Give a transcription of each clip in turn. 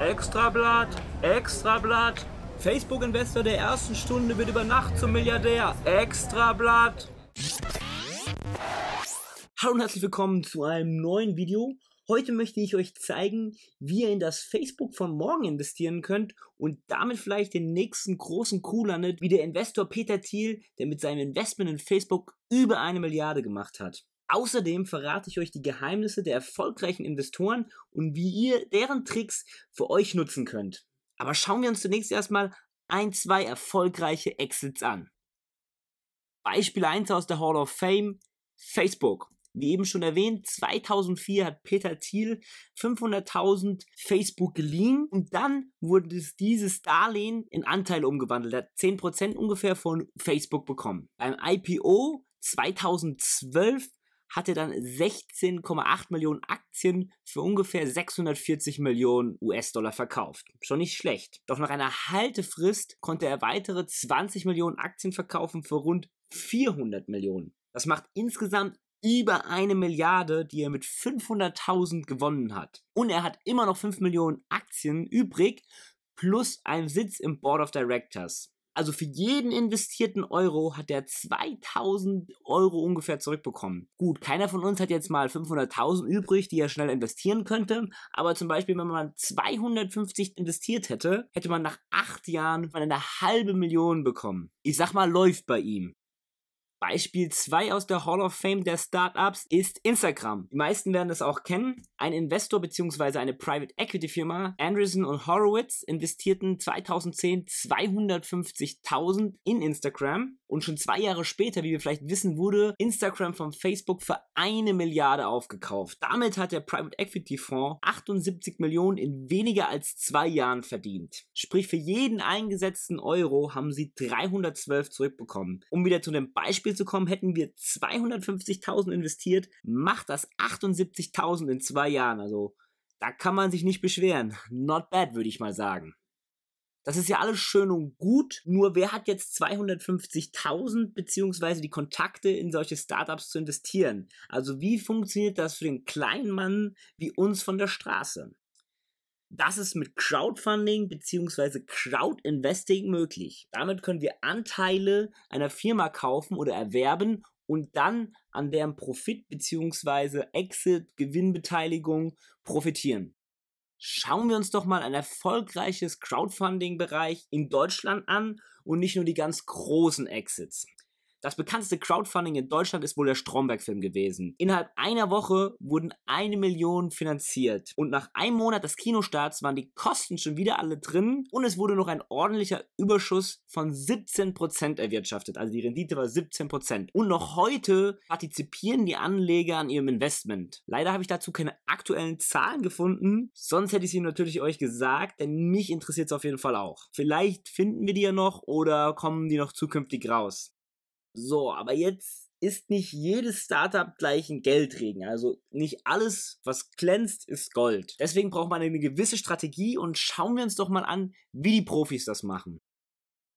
Extrablatt, Extrablatt. Facebook-Investor der ersten Stunde wird über Nacht zum Milliardär. Extrablatt. Hallo und herzlich willkommen zu einem neuen Video. Heute möchte ich euch zeigen, wie ihr in das Facebook von morgen investieren könnt und damit vielleicht den nächsten großen Coup landet, wie der Investor Peter Thiel, der mit seinem Investment in Facebook über eine Milliarde gemacht hat. Außerdem verrate ich euch die Geheimnisse der erfolgreichen Investoren und wie ihr deren Tricks für euch nutzen könnt. Aber schauen wir uns zunächst erstmal ein, zwei erfolgreiche Exits an. Beispiel 1 aus der Hall of Fame, Facebook. Wie eben schon erwähnt, 2004 hat Peter Thiel 500.000 Facebook geliehen und dann wurde dieses Darlehen in Anteile umgewandelt. Er hat 10% ungefähr von Facebook bekommen. Beim IPO 2012 hatte dann 16,8 Millionen Aktien für ungefähr 640 Millionen US-Dollar verkauft. Schon nicht schlecht. Doch nach einer Haltefrist konnte er weitere 20 Millionen Aktien verkaufen für rund 400 Millionen. Das macht insgesamt über eine Milliarde, die er mit 500.000 gewonnen hat. Und er hat immer noch 5 Millionen Aktien übrig plus einen Sitz im Board of Directors also für jeden investierten Euro hat er 2000 Euro ungefähr zurückbekommen. Gut, keiner von uns hat jetzt mal 500.000 übrig, die er schnell investieren könnte. Aber zum Beispiel, wenn man 250 investiert hätte, hätte man nach 8 Jahren mal eine halbe Million bekommen. Ich sag mal, läuft bei ihm. Beispiel 2 aus der Hall of Fame der Startups ist Instagram. Die meisten werden es auch kennen. Ein Investor bzw. eine Private Equity Firma, Anderson und Horowitz, investierten 2010 250.000 in Instagram. Und schon zwei Jahre später, wie wir vielleicht wissen, wurde Instagram von Facebook für eine Milliarde aufgekauft. Damit hat der Private Equity Fonds 78 Millionen in weniger als zwei Jahren verdient. Sprich, für jeden eingesetzten Euro haben sie 312 zurückbekommen. Um wieder zu dem Beispiel Spiel zu kommen, hätten wir 250.000 investiert, macht das 78.000 in zwei Jahren. Also da kann man sich nicht beschweren. Not bad, würde ich mal sagen. Das ist ja alles schön und gut, nur wer hat jetzt 250.000 bzw. die Kontakte in solche Startups zu investieren? Also wie funktioniert das für den kleinen Mann wie uns von der Straße? Das ist mit Crowdfunding bzw. Crowdinvesting möglich. Damit können wir Anteile einer Firma kaufen oder erwerben und dann an deren Profit bzw. Exit, Gewinnbeteiligung profitieren. Schauen wir uns doch mal ein erfolgreiches Crowdfunding-Bereich in Deutschland an und nicht nur die ganz großen Exits. Das bekannteste Crowdfunding in Deutschland ist wohl der Stromberg-Film gewesen. Innerhalb einer Woche wurden eine Million finanziert. Und nach einem Monat des Kinostarts waren die Kosten schon wieder alle drin und es wurde noch ein ordentlicher Überschuss von 17% erwirtschaftet. Also die Rendite war 17%. Und noch heute partizipieren die Anleger an ihrem Investment. Leider habe ich dazu keine aktuellen Zahlen gefunden, sonst hätte ich sie natürlich euch gesagt, denn mich interessiert es auf jeden Fall auch. Vielleicht finden wir die ja noch oder kommen die noch zukünftig raus. So, aber jetzt ist nicht jedes Startup gleich ein Geldregen. Also nicht alles, was glänzt, ist Gold. Deswegen braucht man eine gewisse Strategie und schauen wir uns doch mal an, wie die Profis das machen.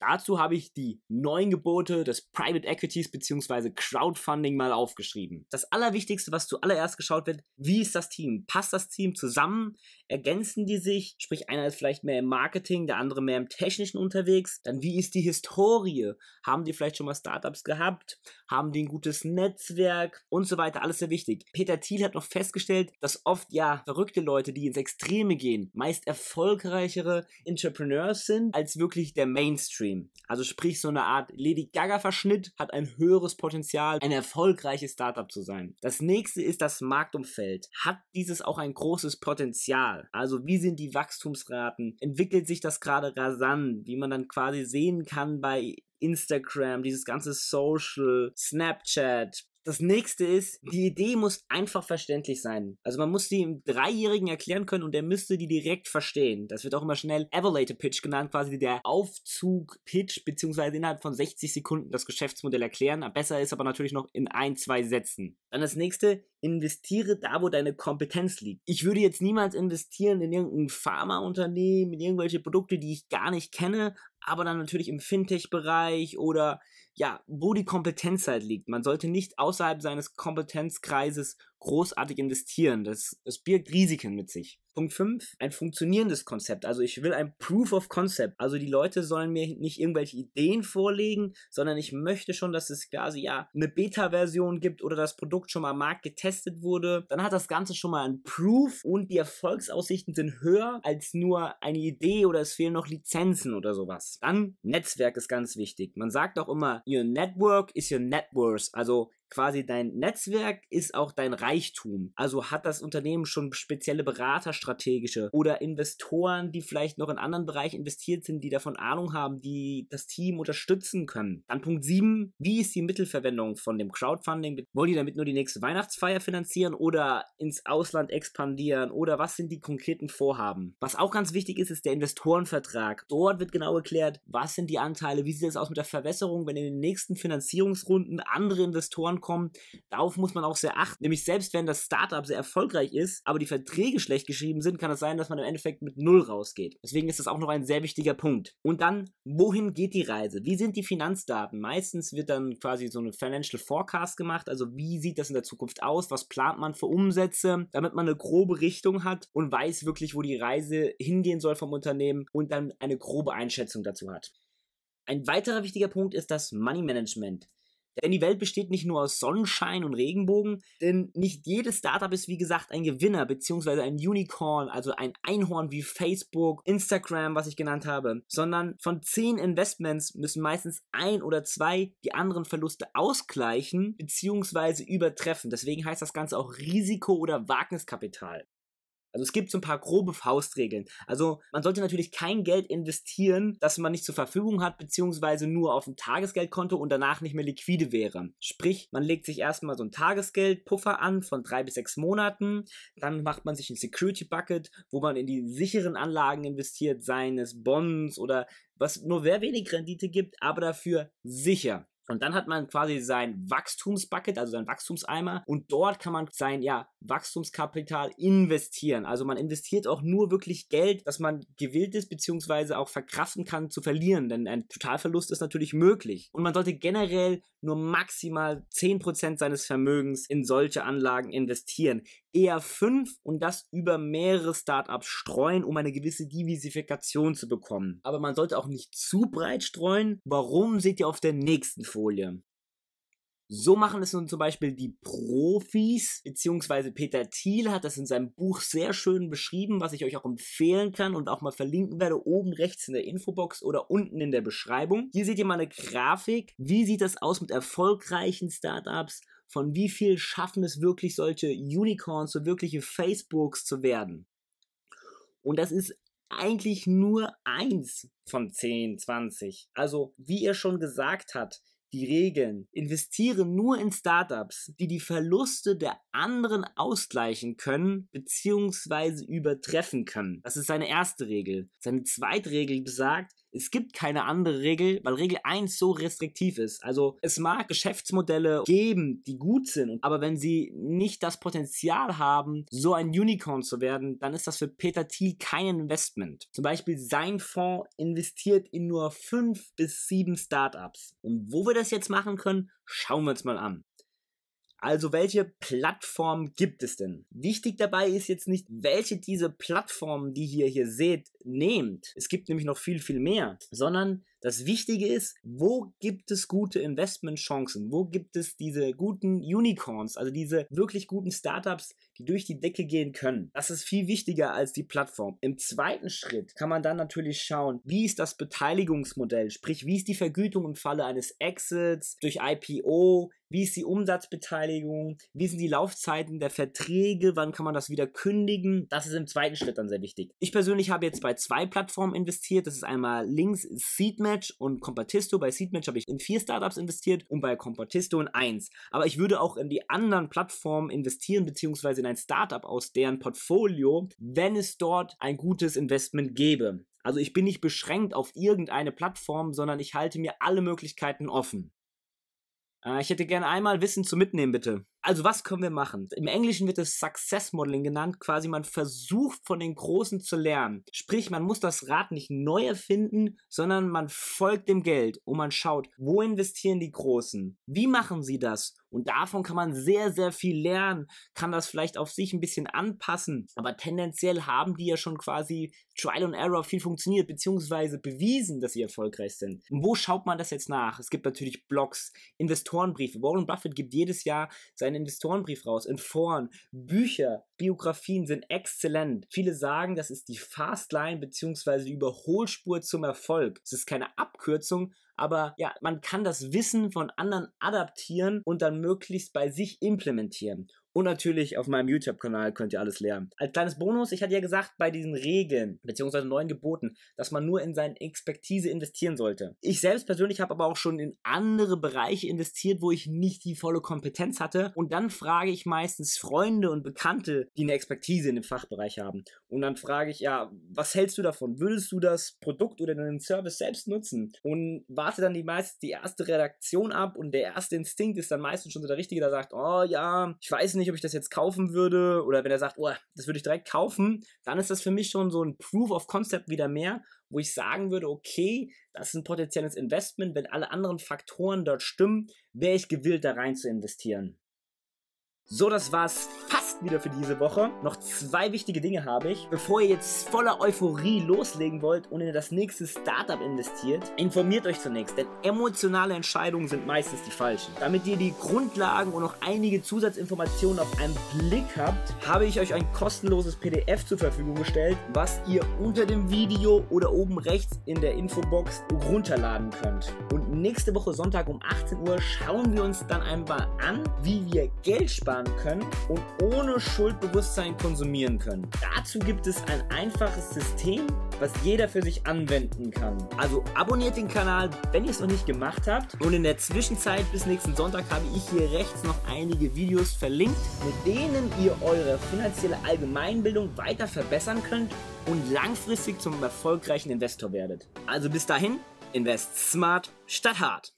Dazu habe ich die neuen Gebote des Private Equities bzw. Crowdfunding mal aufgeschrieben. Das Allerwichtigste, was zuallererst geschaut wird, wie ist das Team? Passt das Team zusammen? Ergänzen die sich? Sprich, einer ist vielleicht mehr im Marketing, der andere mehr im Technischen unterwegs. Dann wie ist die Historie? Haben die vielleicht schon mal Startups gehabt? Haben die ein gutes Netzwerk? Und so weiter. Alles sehr wichtig. Peter Thiel hat noch festgestellt, dass oft ja verrückte Leute, die ins Extreme gehen, meist erfolgreichere Entrepreneurs sind als wirklich der Mainstream. Also sprich, so eine Art Lady Gaga-Verschnitt hat ein höheres Potenzial, ein erfolgreiches Startup zu sein. Das nächste ist das Marktumfeld. Hat dieses auch ein großes Potenzial? real? Also wie sind die Wachstumsraten? Entwickelt sich das gerade rasant, wie man dann quasi sehen kann bei Instagram, dieses ganze Social, Snapchat, das nächste ist, mhm. die Idee muss einfach verständlich sein. Also man muss sie im Dreijährigen erklären können und der müsste die direkt verstehen. Das wird auch immer schnell Elevator Pitch genannt, quasi der Aufzug Pitch, beziehungsweise innerhalb von 60 Sekunden das Geschäftsmodell erklären. Besser ist aber natürlich noch in ein, zwei Sätzen. Dann das nächste, investiere da, wo deine Kompetenz liegt. Ich würde jetzt niemals investieren in irgendein Pharmaunternehmen, in irgendwelche Produkte, die ich gar nicht kenne, aber dann natürlich im Fintech-Bereich oder ja, wo die Kompetenz halt liegt. Man sollte nicht außerhalb seines Kompetenzkreises großartig investieren. Das, das birgt Risiken mit sich. Punkt 5, ein funktionierendes Konzept. Also ich will ein Proof of Concept. Also die Leute sollen mir nicht irgendwelche Ideen vorlegen, sondern ich möchte schon, dass es quasi ja eine Beta-Version gibt oder das Produkt schon mal am Markt getestet wurde. Dann hat das Ganze schon mal ein Proof und die Erfolgsaussichten sind höher als nur eine Idee oder es fehlen noch Lizenzen oder sowas. Dann Netzwerk ist ganz wichtig. Man sagt auch immer, your network is your net worth. Also quasi dein Netzwerk ist auch dein Reichtum. Also hat das Unternehmen schon spezielle Berater, strategische oder Investoren, die vielleicht noch in anderen Bereichen investiert sind, die davon Ahnung haben, die das Team unterstützen können. Dann Punkt 7, wie ist die Mittelverwendung von dem Crowdfunding? Wollt ihr damit nur die nächste Weihnachtsfeier finanzieren oder ins Ausland expandieren oder was sind die konkreten Vorhaben? Was auch ganz wichtig ist, ist der Investorenvertrag. Dort wird genau erklärt, was sind die Anteile, wie sieht es aus mit der Verwässerung, wenn ihr den den nächsten Finanzierungsrunden andere Investoren kommen. Darauf muss man auch sehr achten. Nämlich selbst wenn das Startup sehr erfolgreich ist, aber die Verträge schlecht geschrieben sind, kann es sein, dass man im Endeffekt mit Null rausgeht. Deswegen ist das auch noch ein sehr wichtiger Punkt. Und dann, wohin geht die Reise? Wie sind die Finanzdaten? Meistens wird dann quasi so eine Financial Forecast gemacht. Also wie sieht das in der Zukunft aus? Was plant man für Umsätze? Damit man eine grobe Richtung hat und weiß wirklich, wo die Reise hingehen soll vom Unternehmen und dann eine grobe Einschätzung dazu hat. Ein weiterer wichtiger Punkt ist das Money Management. Denn die Welt besteht nicht nur aus Sonnenschein und Regenbogen, denn nicht jedes Startup ist wie gesagt ein Gewinner bzw. ein Unicorn, also ein Einhorn wie Facebook, Instagram, was ich genannt habe, sondern von zehn Investments müssen meistens ein oder zwei die anderen Verluste ausgleichen bzw. übertreffen. Deswegen heißt das Ganze auch Risiko oder Wagniskapital. Also es gibt so ein paar grobe Faustregeln. Also man sollte natürlich kein Geld investieren, das man nicht zur Verfügung hat, beziehungsweise nur auf dem Tagesgeldkonto und danach nicht mehr liquide wäre. Sprich, man legt sich erstmal so ein Tagesgeldpuffer an von drei bis sechs Monaten, dann macht man sich ein Security Bucket, wo man in die sicheren Anlagen investiert, seines Bonds oder was nur sehr wenig Rendite gibt, aber dafür sicher. Und dann hat man quasi sein Wachstumsbucket, also sein Wachstumseimer, und dort kann man sein, ja, Wachstumskapital investieren. Also man investiert auch nur wirklich Geld, das man gewillt ist, beziehungsweise auch verkraften kann zu verlieren, denn ein Totalverlust ist natürlich möglich. Und man sollte generell nur maximal 10% seines Vermögens in solche Anlagen investieren. Eher 5 und das über mehrere Startups streuen, um eine gewisse Diversifikation zu bekommen. Aber man sollte auch nicht zu breit streuen. Warum seht ihr auf der nächsten Folie? So machen es nun zum Beispiel die Profis, beziehungsweise Peter Thiel hat das in seinem Buch sehr schön beschrieben, was ich euch auch empfehlen kann und auch mal verlinken werde, oben rechts in der Infobox oder unten in der Beschreibung. Hier seht ihr mal eine Grafik. Wie sieht das aus mit erfolgreichen Startups? Von wie viel schaffen es wirklich solche Unicorns, so wirkliche Facebooks zu werden? Und das ist eigentlich nur eins von 10, 20. Also, wie er schon gesagt hat, die Regeln. Investiere nur in Startups, die die Verluste der anderen ausgleichen können bzw. übertreffen können. Das ist seine erste Regel. Seine zweite Regel besagt, es gibt keine andere Regel, weil Regel 1 so restriktiv ist. Also es mag Geschäftsmodelle geben, die gut sind, aber wenn sie nicht das Potenzial haben, so ein Unicorn zu werden, dann ist das für Peter Thiel kein Investment. Zum Beispiel sein Fonds investiert in nur fünf bis sieben Startups. Und wo wir das jetzt machen können, schauen wir uns mal an. Also welche Plattformen gibt es denn? Wichtig dabei ist jetzt nicht, welche diese Plattformen, die ihr hier seht, nehmt. Es gibt nämlich noch viel, viel mehr, sondern das Wichtige ist, wo gibt es gute Investmentchancen? Wo gibt es diese guten Unicorns, also diese wirklich guten Startups, die durch die Decke gehen können. Das ist viel wichtiger als die Plattform. Im zweiten Schritt kann man dann natürlich schauen, wie ist das Beteiligungsmodell, sprich wie ist die Vergütung im Falle eines Exits durch IPO, wie ist die Umsatzbeteiligung, wie sind die Laufzeiten der Verträge, wann kann man das wieder kündigen. Das ist im zweiten Schritt dann sehr wichtig. Ich persönlich habe jetzt bei zwei Plattformen investiert. Das ist einmal links Seedmatch und Compatisto. Bei Seedmatch habe ich in vier Startups investiert und bei Compatisto in eins. Aber ich würde auch in die anderen Plattformen investieren, beziehungsweise in ein Startup aus deren Portfolio, wenn es dort ein gutes Investment gäbe. Also ich bin nicht beschränkt auf irgendeine Plattform, sondern ich halte mir alle Möglichkeiten offen. Äh, ich hätte gerne einmal Wissen zu mitnehmen, bitte also was können wir machen? Im Englischen wird es Success Modeling genannt, quasi man versucht von den Großen zu lernen. Sprich, man muss das Rad nicht neu erfinden, sondern man folgt dem Geld und man schaut, wo investieren die Großen? Wie machen sie das? Und davon kann man sehr, sehr viel lernen, kann das vielleicht auf sich ein bisschen anpassen. Aber tendenziell haben die ja schon quasi Trial and Error viel funktioniert, beziehungsweise bewiesen, dass sie erfolgreich sind. Und wo schaut man das jetzt nach? Es gibt natürlich Blogs, Investorenbriefe. Warren Buffett gibt jedes Jahr seine einen Investorenbrief raus in Foren, Bücher, Biografien sind exzellent. Viele sagen, das ist die Fastline bzw. die Überholspur zum Erfolg. Es ist keine Abkürzung, aber ja, man kann das Wissen von anderen adaptieren und dann möglichst bei sich implementieren. Und natürlich auf meinem YouTube-Kanal könnt ihr alles lernen. Als kleines Bonus, ich hatte ja gesagt, bei diesen Regeln bzw. neuen Geboten, dass man nur in seine Expertise investieren sollte. Ich selbst persönlich habe aber auch schon in andere Bereiche investiert, wo ich nicht die volle Kompetenz hatte. Und dann frage ich meistens Freunde und Bekannte, die eine Expertise in dem Fachbereich haben. Und dann frage ich, ja, was hältst du davon? Würdest du das Produkt oder deinen Service selbst nutzen? Und warte dann die meist die erste Redaktion ab und der erste Instinkt ist dann meistens schon so der richtige, der sagt, oh ja, ich weiß nicht, nicht, ob ich das jetzt kaufen würde oder wenn er sagt, oh, das würde ich direkt kaufen, dann ist das für mich schon so ein Proof of Concept wieder mehr, wo ich sagen würde, okay, das ist ein potenzielles Investment, wenn alle anderen Faktoren dort stimmen, wäre ich gewillt, da rein zu investieren. So, das war's fast wieder für diese Woche. Noch zwei wichtige Dinge habe ich. Bevor ihr jetzt voller Euphorie loslegen wollt und in das nächste Startup investiert, informiert euch zunächst, denn emotionale Entscheidungen sind meistens die falschen. Damit ihr die Grundlagen und noch einige Zusatzinformationen auf einen Blick habt, habe ich euch ein kostenloses PDF zur Verfügung gestellt, was ihr unter dem Video oder oben rechts in der Infobox runterladen könnt. Und nächste Woche Sonntag um 18 Uhr schauen wir uns dann einmal an, wie wir Geld sparen können und ohne ohne Schuldbewusstsein konsumieren können. Dazu gibt es ein einfaches System, was jeder für sich anwenden kann. Also abonniert den Kanal, wenn ihr es noch nicht gemacht habt. Und in der Zwischenzeit bis nächsten Sonntag habe ich hier rechts noch einige Videos verlinkt, mit denen ihr eure finanzielle Allgemeinbildung weiter verbessern könnt und langfristig zum erfolgreichen Investor werdet. Also bis dahin, invest smart statt hart.